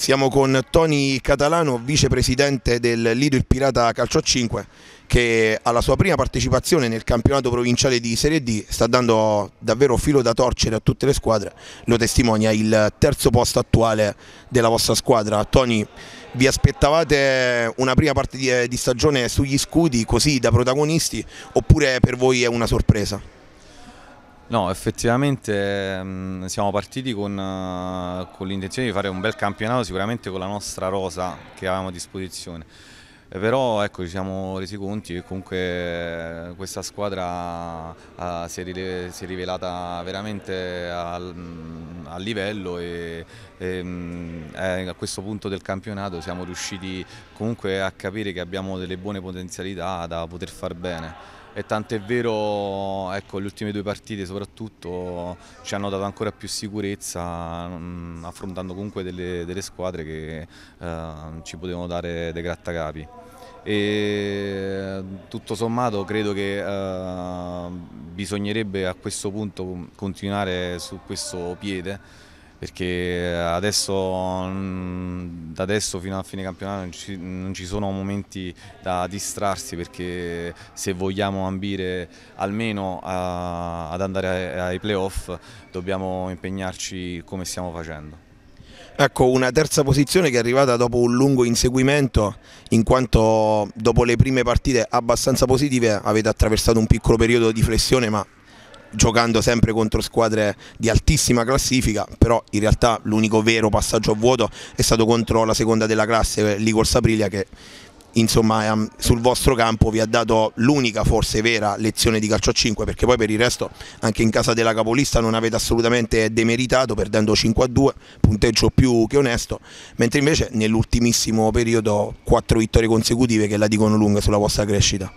Siamo con Tony Catalano, vicepresidente del Lido Il Pirata Calcio 5 che alla sua prima partecipazione nel campionato provinciale di Serie D sta dando davvero filo da torcere a tutte le squadre, lo testimonia il terzo posto attuale della vostra squadra. Tony, vi aspettavate una prima parte di, eh, di stagione sugli scudi così da protagonisti oppure per voi è una sorpresa? No, effettivamente mh, mm, siamo partiti con, uh, con l'intenzione di fare un bel campionato sicuramente con la nostra rosa che avevamo a disposizione. Eh, però ecco, ci siamo resi conti che comunque eh, questa squadra uh, si, è rile, si, è rivelata veramente a mm, livello e, e mh, mm, eh, a questo punto del campionato siamo riusciti comunque a capire che abbiamo delle buone potenzialità da poter far bene e tant'è vero ecco, le ultime due partite soprattutto ci hanno dato ancora più sicurezza mh, mm, affrontando comunque delle, delle squadre che eh, ci potevano dare dei grattacapi. E tutto sommato credo che eh, bisognerebbe a questo punto continuare su questo piede perché adesso mh, mm, da adesso fino a fine campionato non ci, non ci sono momenti da distrarsi perché se vogliamo ambire almeno a, ad andare ai playoff dobbiamo impegnarci come stiamo facendo. Ecco, una terza posizione che è arrivata dopo un lungo inseguimento, in quanto dopo le prime partite abbastanza positive avete attraversato un piccolo periodo di flessione, ma giocando sempre contro squadre di altissima classifica, però in realtà l'unico vero passaggio a vuoto è stato contro la seconda della classe, l'Igor Sapriglia, che insomma um, sul vostro campo vi ha dato l'unica forse vera lezione di calcio a 5 perché poi per il resto anche in casa della capolista non avete assolutamente demeritato perdendo 5 a 2 punteggio più che onesto mentre invece nell'ultimissimo periodo 4 vittorie consecutive che la dicono lunga sulla vostra crescita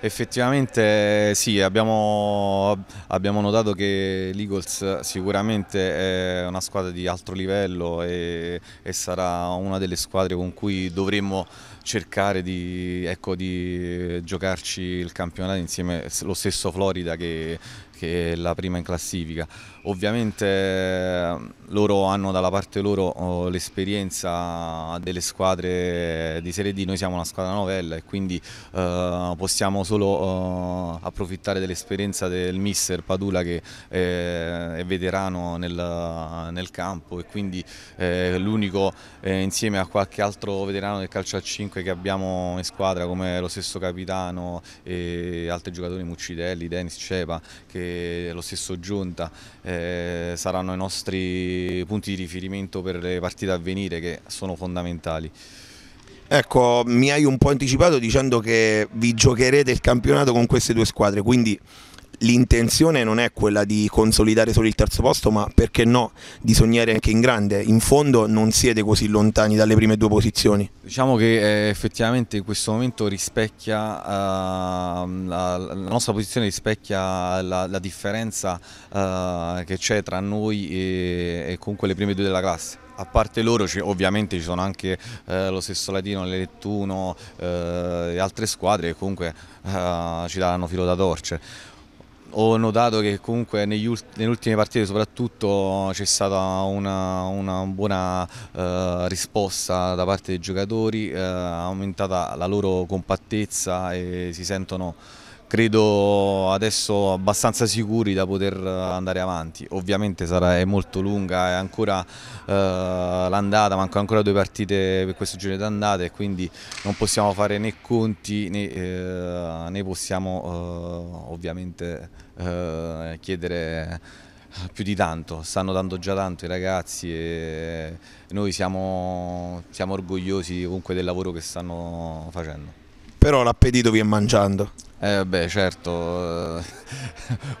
Effettivamente eh, sì, abbiamo, abbiamo, notato che l'Eagles sicuramente è una squadra di alto livello e, e sarà una delle squadre con cui dovremmo cercare di, ecco, di giocarci il campionato insieme lo stesso Florida che che è la prima in classifica. Ovviamente eh, loro hanno dalla parte loro oh, l'esperienza delle squadre di Serie D, noi siamo una squadra novella e quindi eh, possiamo solo eh, approfittare dell'esperienza del mister Padula che è veterano nel, nel campo e quindi l'unico insieme a qualche altro veterano del calcio a 5 che abbiamo in squadra come lo stesso capitano e altri giocatori Muccidelli, Denis Cepa che lo stesso Giunta eh, saranno i nostri punti di riferimento per le partite a venire che sono fondamentali. Ecco, mi hai un po' anticipato dicendo che vi giocherete il campionato con queste due squadre, quindi l'intenzione non è quella di consolidare solo il terzo posto, ma perché no, di sognare anche in grande. In fondo non siete così lontani dalle prime due posizioni. Diciamo che eh, effettivamente in questo momento rispecchia eh, la, la, nostra posizione rispecchia la, la differenza eh, che c'è tra noi e, e comunque le prime due della classe a parte loro ovviamente ci sono anche eh, lo stesso Latino, l'Elettuno eh, e altre squadre che comunque eh, ci daranno filo da torcere ho notato che comunque negli nelle ultime partite soprattutto c'è stata una, una buona eh, risposta da parte dei giocatori, eh, è aumentata la loro compattezza e si sentono credo adesso abbastanza sicuri da poter eh, andare avanti. Ovviamente sarà, è molto lunga, è ancora eh, l'andata, mancano ancora due partite per questo giro d'andata e quindi non possiamo fare né conti né, eh, né possiamo eh, ovviamente eh, chiedere più di tanto, stanno dando già tanto i ragazzi e noi siamo, siamo orgogliosi comunque del lavoro che stanno facendo però l'appetito viene mangiando. Eh beh certo, eh,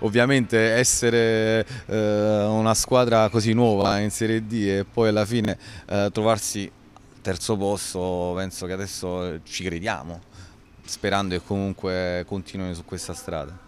ovviamente essere eh, una squadra così nuova in Serie D e poi alla fine eh, trovarsi terzo posto penso che adesso ci crediamo, sperando che comunque continuino su questa strada.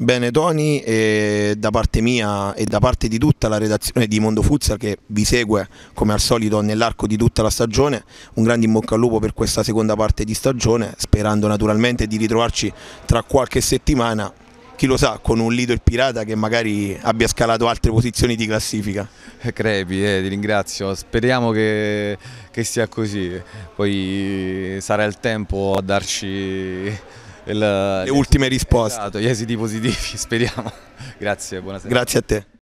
Bene Tony, eh, da parte mia e da parte di tutta la redazione di Mondo Futsal che vi segue come al solito nell'arco di tutta la stagione, un grande in bocca al lupo per questa seconda parte di stagione, sperando naturalmente di ritrovarci tra qualche settimana chi lo sa, con un Lido il Pirata che magari abbia scalato altre posizioni di classifica. Eh, crepi, eh, ti ringrazio, speriamo che, che sia così, poi sarà il tempo a darci il, le ultime esatto, risposte. Esatto, gli esiti positivi, speriamo. Grazie, buonasera. Grazie a te.